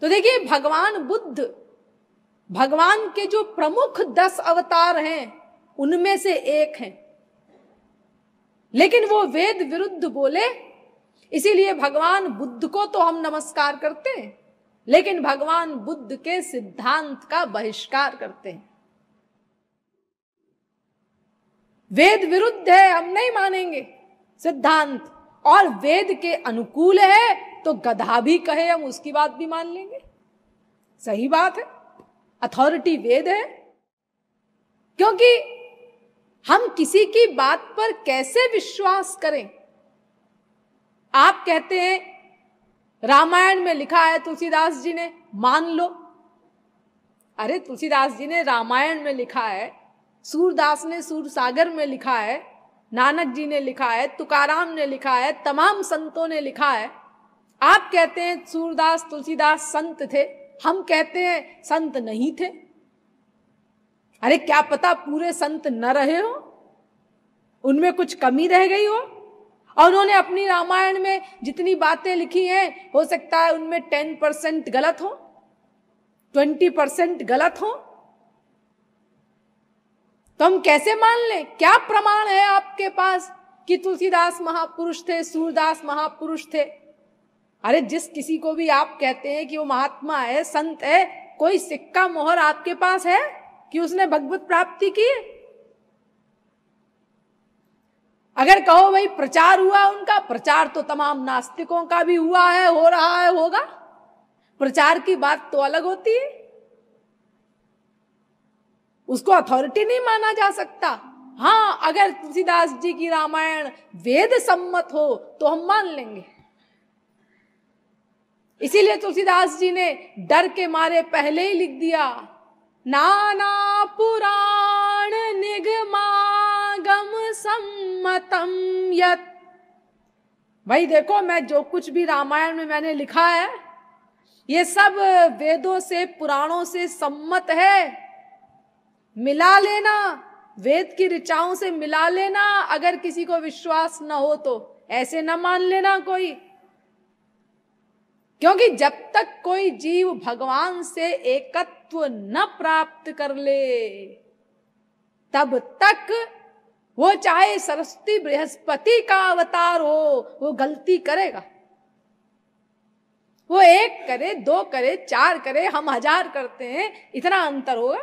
तो देखिए भगवान बुद्ध भगवान के जो प्रमुख दस अवतार हैं उनमें से एक हैं लेकिन वो वेद विरुद्ध बोले इसीलिए भगवान बुद्ध को तो हम नमस्कार करते हैं लेकिन भगवान बुद्ध के सिद्धांत का बहिष्कार करते हैं वेद विरुद्ध है हम नहीं मानेंगे सिद्धांत और वेद के अनुकूल है तो गधा भी कहे हम उसकी बात भी मान लेंगे सही बात है अथॉरिटी वेद है क्योंकि हम किसी की बात पर कैसे विश्वास करें आप कहते हैं रामायण में लिखा है तुलसीदास जी ने मान लो अरे तुलसीदास जी ने रामायण में लिखा है सूरदास ने सूर सागर में लिखा है नानक जी ने लिखा है तुकाराम ने लिखा है तमाम संतों ने लिखा है आप कहते हैं सूरदास तुलसीदास संत थे हम कहते हैं संत नहीं थे अरे क्या पता पूरे संत न रहे हो उनमें कुछ कमी रह गई हो और उन्होंने अपनी रामायण में जितनी बातें लिखी हैं हो सकता है उनमें टेन परसेंट गलत हो ट्वेंटी परसेंट गलत हो तो हम कैसे मान लें क्या प्रमाण है आपके पास कि तुलसीदास महापुरुष थे सूरदास महापुरुष थे अरे जिस किसी को भी आप कहते हैं कि वो महात्मा है संत है कोई सिक्का मोहर आपके पास है कि उसने भगवत प्राप्ति की अगर कहो भाई प्रचार हुआ उनका प्रचार तो तमाम नास्तिकों का भी हुआ है हो रहा है होगा प्रचार की बात तो अलग होती है उसको अथॉरिटी नहीं माना जा सकता हाँ अगर तुलसीदास जी की रामायण वेद सम्मत हो तो हम मान लेंगे इसीलिए तुलसीदास जी ने डर के मारे पहले ही लिख दिया नाना पुराण निगमागम सम्मतम यत भाई देखो मैं जो कुछ भी रामायण में मैंने लिखा है ये सब वेदों से पुराणों से सम्मत है मिला लेना वेद की ऋचाओं से मिला लेना अगर किसी को विश्वास न हो तो ऐसे न मान लेना कोई क्योंकि जब तक कोई जीव भगवान से एकत्व न प्राप्त कर ले तब तक वो चाहे सरस्वती बृहस्पति का अवतार हो वो गलती करेगा वो एक करे दो करे चार करे हम हजार करते हैं इतना अंतर होगा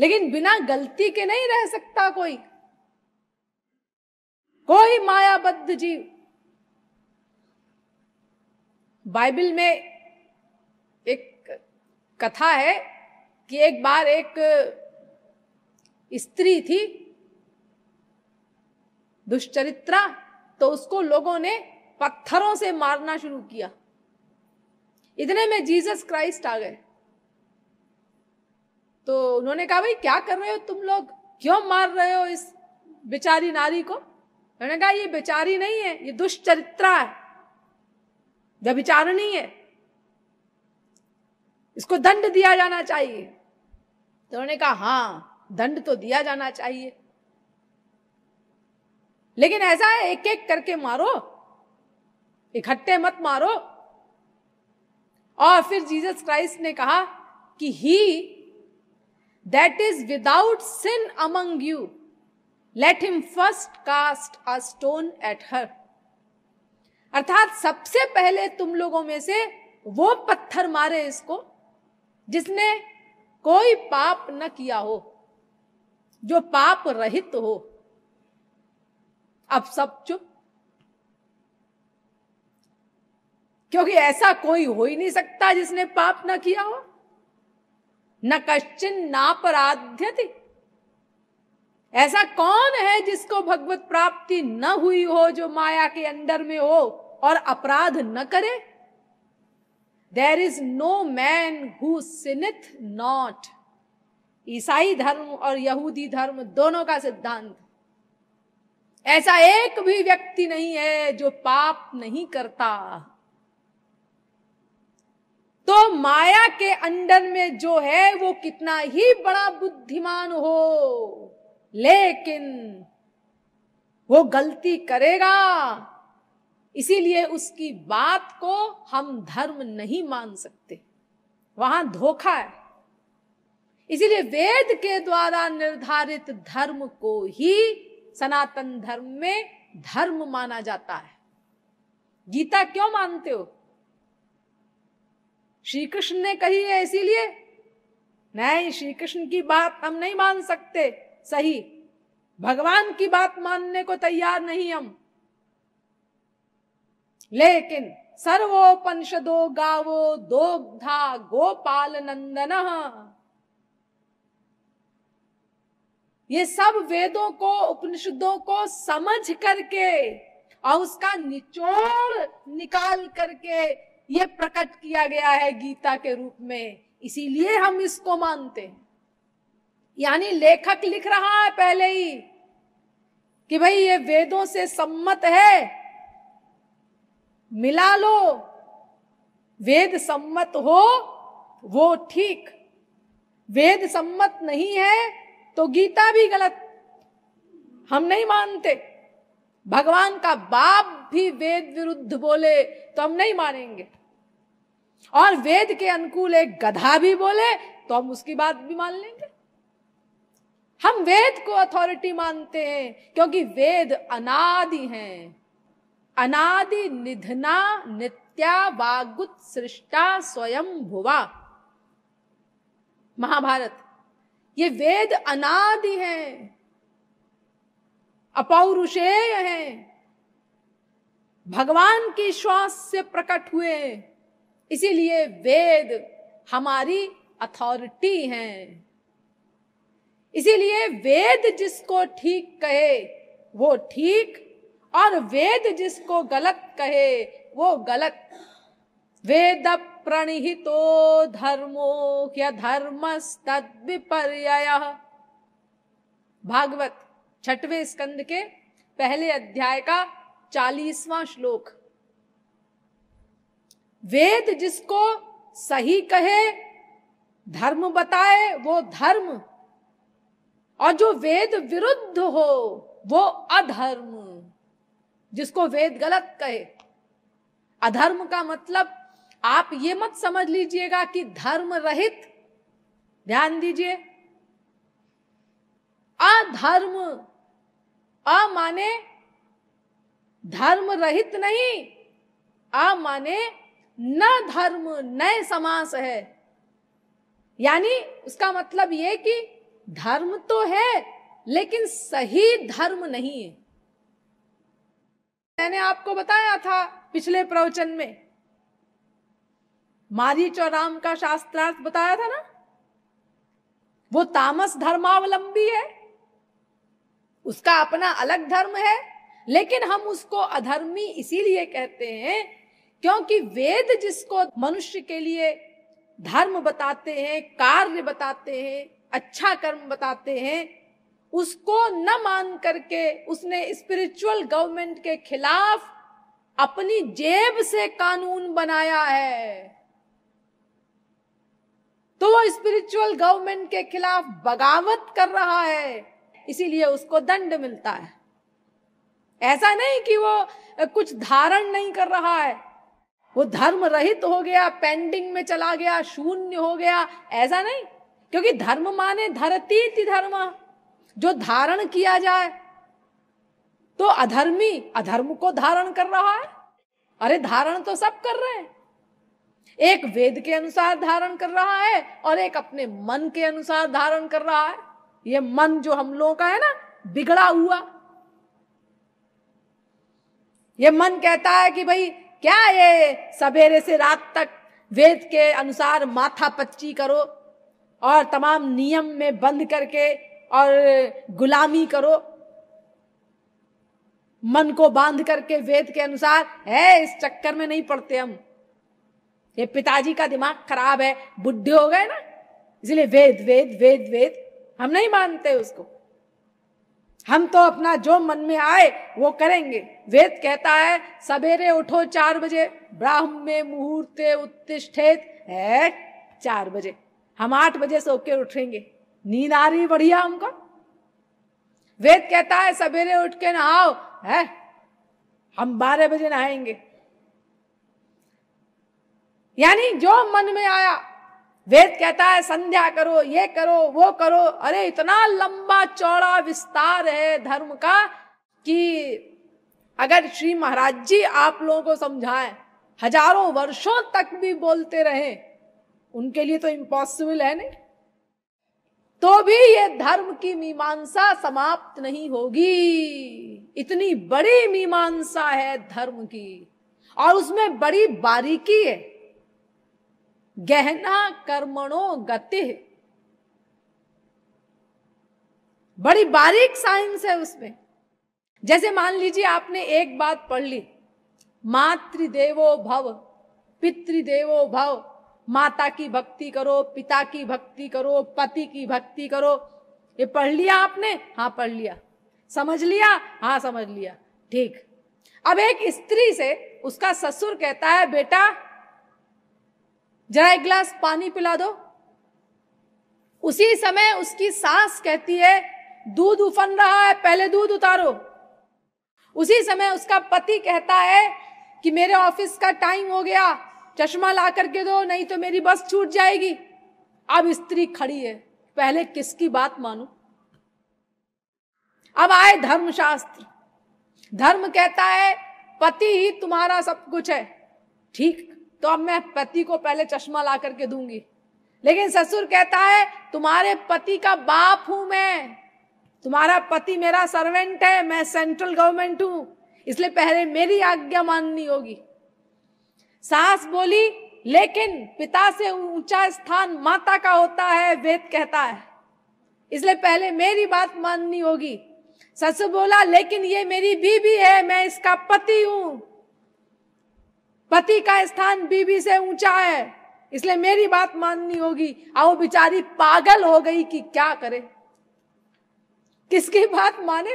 लेकिन बिना गलती के नहीं रह सकता कोई कोई मायाबद्ध जीव बाइबल में एक कथा है कि एक बार एक स्त्री थी दुष्चरित्रा तो उसको लोगों ने पत्थरों से मारना शुरू किया इतने में जीसस क्राइस्ट आ गए तो उन्होंने कहा भाई क्या कर रहे हो तुम लोग क्यों मार रहे हो इस बेचारी नारी को उन्होंने कहा ये बेचारी नहीं है ये दुष्चरित्रा है व्यभिचारणी है इसको दंड दिया जाना चाहिए तो उन्होंने कहा हां दंड तो दिया जाना चाहिए लेकिन ऐसा है एक एक करके मारो इकट्ठे मत मारो और फिर जीसस क्राइस्ट ने कहा कि he that is without sin among you let him first cast a stone at her अर्थात सबसे पहले तुम लोगों में से वो पत्थर मारे इसको जिसने कोई पाप न किया हो जो पाप रहित हो अब सब चुप क्योंकि ऐसा कोई हो ही नहीं सकता जिसने पाप ना किया हो न कश्चिन ना पराध्यति ऐसा कौन है जिसको भगवत प्राप्ति न हुई हो जो माया के अंडर में हो और अपराध न करे there is no man who sinneth not ईसाई धर्म और यहूदी धर्म दोनों का सिद्धांत ऐसा एक भी व्यक्ति नहीं है जो पाप नहीं करता तो माया के अंडर में जो है वो कितना ही बड़ा बुद्धिमान हो लेकिन वो गलती करेगा इसीलिए उसकी बात को हम धर्म नहीं मान सकते वहां धोखा है इसीलिए वेद के द्वारा निर्धारित धर्म को ही सनातन धर्म में धर्म माना जाता है गीता क्यों मानते हो श्री कृष्ण ने कही है इसीलिए नहीं श्री कृष्ण की बात हम नहीं मान सकते सही भगवान की बात मानने को तैयार नहीं हम लेकिन सर्वोपनिषदो गावो दोग्धा गोपाल नंदन ये सब वेदों को उपनिषदों को समझ करके और उसका निचोड़ निकाल करके ये प्रकट किया गया है गीता के रूप में इसीलिए हम इसको मानते हैं यानी लेखक लिख रहा है पहले ही कि भाई ये वेदों से सम्मत है मिला लो वेद सम्मत हो वो ठीक वेद सम्मत नहीं है तो गीता भी गलत हम नहीं मानते भगवान का बाप भी वेद विरुद्ध बोले तो हम नहीं मानेंगे और वेद के अनुकूल एक गधा भी बोले तो हम उसकी बात भी मान लेंगे हम वेद को अथॉरिटी मानते हैं क्योंकि वेद अनादि हैं अनादि निधना नित्या वागुत सृष्टा स्वयं भुवा महाभारत ये वेद अनादि हैं अपौरुषेय हैं भगवान की श्वास से प्रकट हुए इसीलिए वेद हमारी अथॉरिटी हैं इसीलिए वेद जिसको ठीक कहे वो ठीक और वेद जिसको गलत कहे वो गलत वेद प्रणिहितो धर्मो क्या धर्म विपर्य भागवत छठवें स्कंद के पहले अध्याय का चालीसवां श्लोक वेद जिसको सही कहे धर्म बताए वो धर्म और जो वेद विरुद्ध हो वो अधर्म जिसको वेद गलत कहे अधर्म का मतलब आप ये मत समझ लीजिएगा कि धर्म रहित ध्यान दीजिए अधर्म अ माने धर्म रहित नहीं अमाने माने न धर्म नए समास है यानी उसका मतलब ये कि धर्म तो है लेकिन सही धर्म नहीं है मैंने आपको बताया था पिछले प्रवचन में मारीच और राम का शास्त्रार्थ बताया था ना वो तामस धर्मावलंबी है उसका अपना अलग धर्म है लेकिन हम उसको अधर्मी इसीलिए कहते हैं क्योंकि वेद जिसको मनुष्य के लिए धर्म बताते हैं कार्य बताते हैं अच्छा कर्म बताते हैं उसको न मान करके उसने स्पिरिचुअल गवर्नमेंट के खिलाफ अपनी जेब से कानून बनाया है तो वो स्पिरिचुअल गवर्नमेंट के खिलाफ बगावत कर रहा है इसीलिए उसको दंड मिलता है ऐसा नहीं कि वो कुछ धारण नहीं कर रहा है वो धर्म रहित हो गया पेंडिंग में चला गया शून्य हो गया ऐसा नहीं क्योंकि धर्म माने धरती धर्म जो धारण किया जाए तो अधर्मी अधर्म को धारण कर रहा है अरे धारण तो सब कर रहे हैं एक वेद के अनुसार धारण कर रहा है और एक अपने मन के अनुसार धारण कर रहा है ये मन जो हम लोगों का है ना बिगड़ा हुआ ये मन कहता है कि भाई क्या ये सवेरे से रात तक वेद के अनुसार माथा पच्ची करो और तमाम नियम में बंद करके और गुलामी करो मन को बांध करके वेद के अनुसार है इस चक्कर में नहीं पड़ते हम ये पिताजी का दिमाग खराब है बुढ़े हो गए ना इसलिए वेद वेद वेद वेद हम नहीं मानते उसको हम तो अपना जो मन में आए वो करेंगे वेद कहता है सवेरे उठो चार बजे ब्राह्म में मुहूर्ते उत्तिष्ठेत है चार बजे हम आठ बजे से होकर उठेंगे नींद आ रही बढ़िया हमको वेद कहता है सवेरे उठ के नहाओ है हम बारह बजे नहाएंगे यानी जो मन में आया वेद कहता है संध्या करो ये करो वो करो अरे इतना लंबा चौड़ा विस्तार है धर्म का कि अगर श्री महाराज जी आप लोगों को समझाएं हजारों वर्षों तक भी बोलते रहें उनके लिए तो इम्पॉसिबल है नहीं तो भी ये धर्म की मीमांसा समाप्त नहीं होगी इतनी बड़ी मीमांसा है धर्म की और उसमें बड़ी बारीकी है गहना कर्मणो गति बड़ी बारीक साइंस है उसमें जैसे मान लीजिए आपने एक बात पढ़ ली मातृदेवो भव पितृदेवो भव माता की भक्ति करो पिता की भक्ति करो पति की भक्ति करो ये पढ़ लिया आपने हाँ पढ़ लिया समझ लिया हाँ समझ लिया ठीक अब एक स्त्री से उसका ससुर कहता है बेटा जरा एक गिलास पानी पिला दो उसी समय उसकी सास कहती है दूध उफन रहा है पहले दूध उतारो उसी समय उसका पति कहता है कि मेरे ऑफिस का टाइम हो गया चश्मा ला करके दो नहीं तो मेरी बस छूट जाएगी अब स्त्री खड़ी है पहले किसकी बात मानू अब आए धर्मशास्त्र धर्म कहता है पति ही तुम्हारा सब कुछ है ठीक तो अब मैं पति को पहले चश्मा ला करके दूंगी लेकिन ससुर कहता है तुम्हारे पति का बाप हूं मैं तुम्हारा पति मेरा सर्वेंट है मैं सेंट्रल गवर्नमेंट हूं इसलिए पहले मेरी आज्ञा माननी होगी सास बोली लेकिन पिता से ऊंचा स्थान माता का होता है वेद कहता है इसलिए पहले मेरी बात माननी होगी सस बोला लेकिन ये मेरी बीबी है मैं इसका पति हूं पति का स्थान बीबी से ऊंचा है इसलिए मेरी बात माननी होगी आओ बिचारी पागल हो गई कि क्या करे किसकी बात माने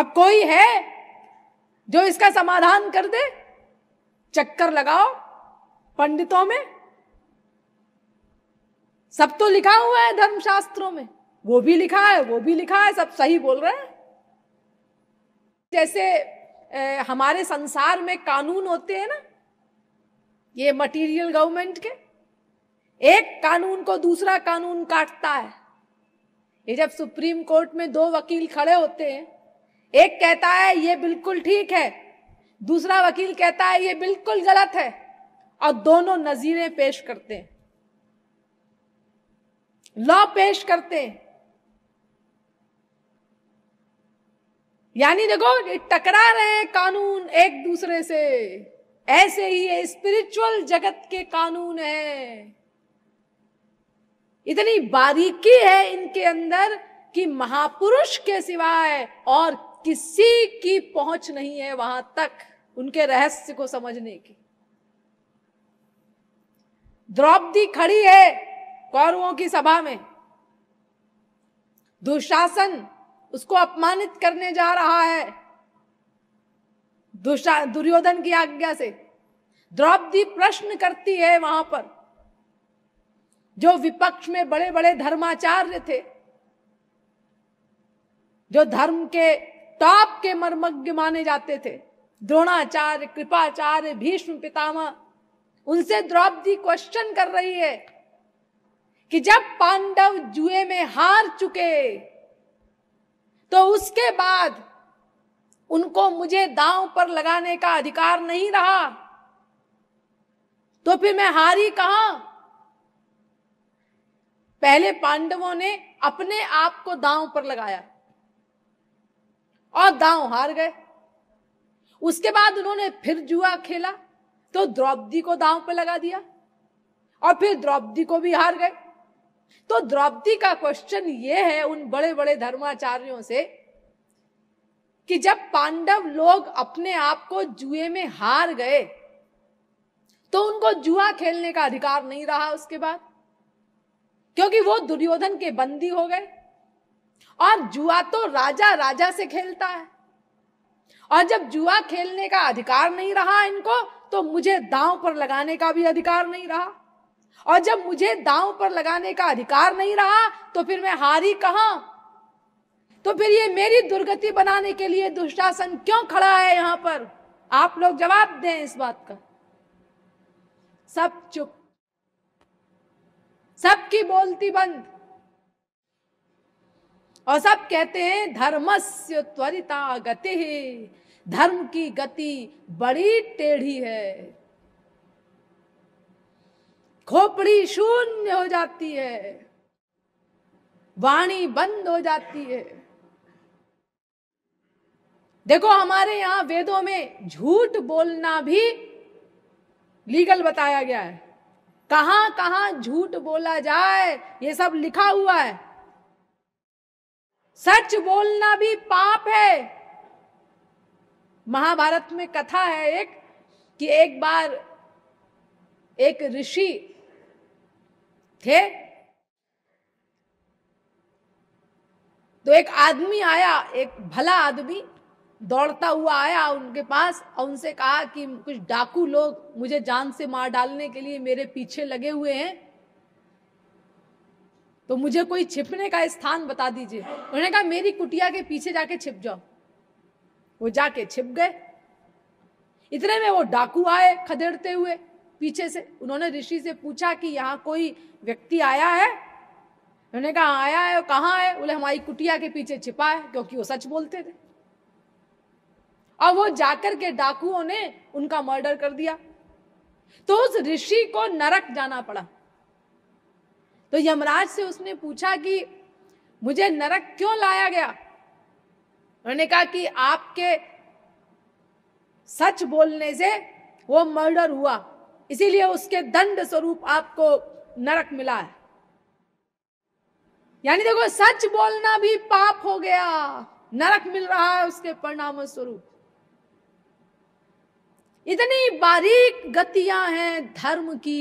अब कोई है जो इसका समाधान कर दे चक्कर लगाओ पंडितों में सब तो लिखा हुआ है धर्मशास्त्रों में वो भी लिखा है वो भी लिखा है सब सही बोल रहे हैं जैसे ए, हमारे संसार में कानून होते हैं ना ये मटेरियल गवर्नमेंट के एक कानून को दूसरा कानून काटता है ये जब सुप्रीम कोर्ट में दो वकील खड़े होते हैं एक कहता है ये बिल्कुल ठीक है दूसरा वकील कहता है ये बिल्कुल गलत है और दोनों नजीरें पेश करते हैं लॉ पेश करते हैं यानी देखो टकरा रहे हैं कानून एक दूसरे से ऐसे ही स्पिरिचुअल जगत के कानून है इतनी बारीकी है इनके अंदर कि महापुरुष के सिवाय और किसी की पहुंच नहीं है वहां तक उनके रहस्य को समझने की द्रौपदी खड़ी है कौरवों की सभा में दुशासन उसको अपमानित करने जा रहा है दुर्योधन की आज्ञा से द्रौपदी प्रश्न करती है वहां पर जो विपक्ष में बड़े बड़े धर्माचार्य थे जो धर्म के टॉप के मर्मज्ञ माने जाते थे द्रोणाचार्य कृपाचार्य भीष्म पितामह उनसे द्रौपदी क्वेश्चन कर रही है कि जब पांडव जुए में हार चुके तो उसके बाद उनको मुझे दांव पर लगाने का अधिकार नहीं रहा तो फिर मैं हारी कहा पहले पांडवों ने अपने आप को दांव पर लगाया और दांव हार गए उसके बाद उन्होंने फिर जुआ खेला तो द्रौपदी को दांव पे लगा दिया और फिर द्रौपदी को भी हार गए तो द्रौपदी का क्वेश्चन ये है उन बड़े बड़े धर्माचार्यों से कि जब पांडव लोग अपने आप को जुए में हार गए तो उनको जुआ खेलने का अधिकार नहीं रहा उसके बाद क्योंकि वो दुर्योधन के बंदी हो गए और जुआ तो राजा राजा से खेलता है और जब जुआ खेलने का अधिकार नहीं रहा इनको तो मुझे दांव पर लगाने का भी अधिकार नहीं रहा और जब मुझे दांव पर लगाने का अधिकार नहीं रहा तो फिर मैं हारी कहा तो फिर ये मेरी दुर्गति बनाने के लिए दुष्टासन क्यों खड़ा है यहां पर आप लोग जवाब दें इस बात का सब चुप सबकी बोलती बंद और सब कहते हैं धर्मस्य त्वरिता गति धर्म की गति बड़ी टेढ़ी है खोपड़ी शून्य हो जाती है वाणी बंद हो जाती है देखो हमारे यहां वेदों में झूठ बोलना भी लीगल बताया गया है कहां कहां झूठ बोला जाए ये सब लिखा हुआ है सच बोलना भी पाप है महाभारत में कथा है एक कि एक बार एक ऋषि थे तो एक आदमी आया एक भला आदमी दौड़ता हुआ आया उनके पास और उनसे कहा कि कुछ डाकू लोग मुझे जान से मार डालने के लिए मेरे पीछे लगे हुए हैं तो मुझे कोई छिपने का स्थान बता दीजिए उन्होंने कहा मेरी कुटिया के पीछे जाके छिप जाओ वो जाके छिप गए इतने में वो डाकू आए खदेड़ते हुए पीछे से उन्होंने ऋषि से पूछा कि यहाँ कोई व्यक्ति आया है उन्होंने कहा आया है कहाँ है बोले हमारी कुटिया के पीछे छिपा है क्योंकि वो सच बोलते थे और वो जाकर के डाकुओं ने उनका मर्डर कर दिया तो उस ऋषि को नरक जाना पड़ा तो यमराज से उसने पूछा कि मुझे नरक क्यों लाया गया उन्होंने कहा कि आपके सच बोलने से वो मर्डर हुआ इसीलिए उसके दंड स्वरूप आपको नरक मिला है यानी देखो सच बोलना भी पाप हो गया नरक मिल रहा है उसके परिणाम स्वरूप इतनी बारीक गतियां हैं धर्म की